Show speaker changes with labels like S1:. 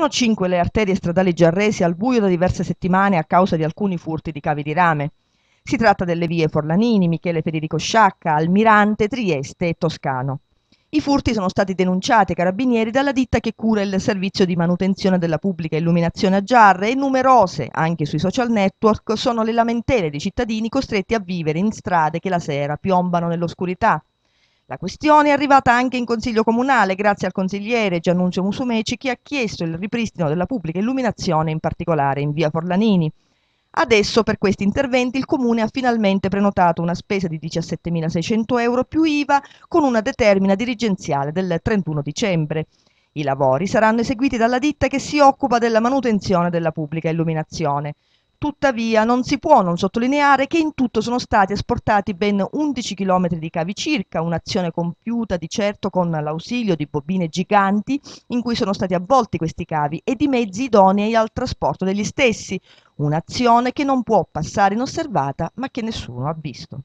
S1: sono cinque le arterie stradali giarresi al buio da diverse settimane a causa di alcuni furti di cavi di rame. Si tratta delle vie Forlanini, Michele Federico Sciacca, Almirante, Trieste e Toscano. I furti sono stati denunciati ai carabinieri dalla ditta che cura il servizio di manutenzione della pubblica illuminazione a Giarre e numerose, anche sui social network, sono le lamentele di cittadini costretti a vivere in strade che la sera piombano nell'oscurità, la questione è arrivata anche in Consiglio Comunale grazie al consigliere Giannunzio Musumeci che ha chiesto il ripristino della pubblica illuminazione in particolare in via Forlanini. Adesso per questi interventi il Comune ha finalmente prenotato una spesa di 17.600 euro più IVA con una determina dirigenziale del 31 dicembre. I lavori saranno eseguiti dalla ditta che si occupa della manutenzione della pubblica illuminazione. Tuttavia non si può non sottolineare che in tutto sono stati esportati ben 11 km di cavi circa, un'azione compiuta di certo con l'ausilio di bobine giganti in cui sono stati avvolti questi cavi e di mezzi idonei al trasporto degli stessi, un'azione che non può passare inosservata ma che nessuno ha visto.